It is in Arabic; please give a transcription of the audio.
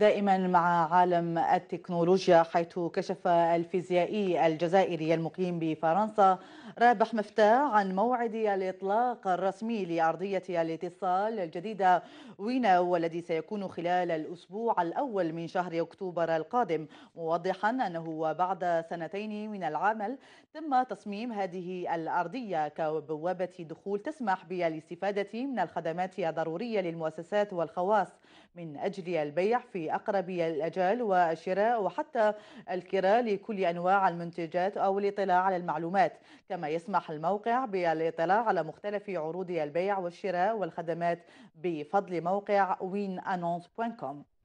دائما مع عالم التكنولوجيا حيث كشف الفيزيائي الجزائري المقيم بفرنسا رابح مفتاح عن موعد الإطلاق الرسمي لأرضية الاتصال الجديدة ويناو والذي سيكون خلال الأسبوع الأول من شهر أكتوبر القادم موضحا أنه بعد سنتين من العمل تم تصميم هذه الأرضية كبوابة دخول تسمح بالاستفادة من الخدمات الضرورية للمؤسسات والخواص من أجل البيع في أقرب الأجال والشراء وحتى الكراء لكل أنواع المنتجات أو الاطلاع على المعلومات كما يسمح الموقع بالاطلاع على مختلف عروض البيع والشراء والخدمات بفضل موقع winannonce.com